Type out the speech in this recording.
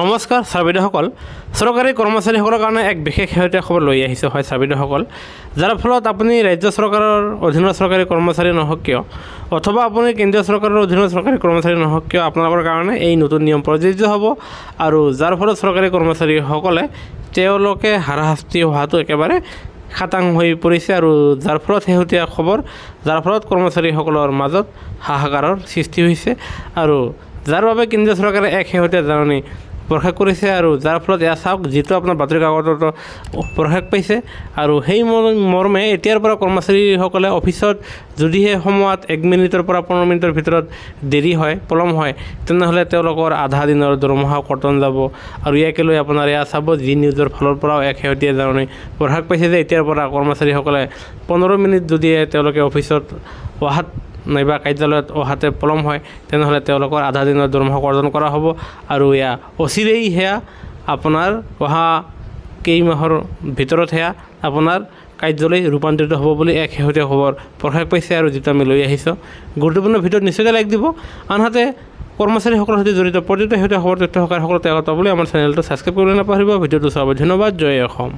নমস্কাৰ চাৰ্বিদসকল চৰকাৰী কৰ্মচাৰীসকলৰ কাৰণে এক বিশেষ শেহতীয়া খবৰ লৈ আহিছোঁ হয় চাৰ্বিদসকল যাৰ ফলত আপুনি ৰাজ্য চৰকাৰৰ অধীনৰ চৰকাৰী কৰ্মচাৰী নহওক কিয় অথবা আপুনি কেন্দ্ৰীয় চৰকাৰৰ অধীনৰ চৰকাৰী কৰ্মচাৰী নহওক কিয় আপোনালোকৰ কাৰণে এই নতুন নিয়ম প্ৰযোজ্য হ'ব আৰু যাৰ ফলত চৰকাৰী কৰ্মচাৰীসকলে তেওঁলোকে হাৰাশাস্তি হোৱাটো একেবাৰে খাটাং হৈ পৰিছে আৰু যাৰ ফলত শেহতীয়া খবৰ যাৰ ফলত কৰ্মচাৰীসকলৰ মাজত হাহাকাৰৰ সৃষ্টি হৈছে আৰু যাৰ বাবে কেন্দ্ৰীয় চৰকাৰে এক শেহতীয়া জাননী প্ৰসাদ কৰিছে আৰু যাৰ ফলত এয়া চাওক যিটো আপোনাৰ বাতৰি কাকতত প্ৰসাদ পাইছে আৰু সেই মৰ্মে এতিয়াৰ পৰা কৰ্মচাৰীসকলে অফিচত যদিহে সময়ত এক মিনিটৰ পৰা পোন্ধৰ মিনিটৰ ভিতৰত দেৰি হয় পলম হয় তেনেহ'লে তেওঁলোকৰ আধা দিনৰ দৰমহা কৰ্তন যাব আৰু ইয়াকে লৈ আপোনাৰ এয়া চাব জি নিউজৰ ফালৰ পৰাও এক শেহতীয়া জাননী প্ৰসাদ পাইছে যে এতিয়াৰ পৰা কৰ্মচাৰীসকলে পোন্ধৰ মিনিট যদিহে তেওঁলোকে অফিচত অহাত নাইবা কাৰ্যালয়ত অহাতে পলম হয় তেনেহ'লে তেওঁলোকৰ আধা দিনৰ দৰমহা অৰ্জন কৰা হ'ব আৰু এয়া অচিৰেই সেয়া আপোনাৰ অহা কেইমাহৰ ভিতৰত সেয়া আপোনাৰ কাৰ্যলৈ ৰূপান্তৰিত হ'ব বুলি এক শেহতীয়া খবৰ প্ৰসাৰ পাইছে আৰু যিটো আমি লৈ আহিছোঁ গুৰুত্বপূৰ্ণ ভিডিঅ'ত নিশ্চয়কৈ লাইক দিব আনহাতে কৰ্মচাৰীসকলৰ সৈতে জড়িত প্ৰতিটো শেহতীয়া খবৰ তথ্য সকলো তেওঁলোকৰ বুলি আমাৰ চেনেলটো ছাবস্ক্ৰাইব কৰিবলৈ নাপাহৰিব ভিডিঅ'টো চোৱাৰ বাবে ধন্যবাদ জয় অসম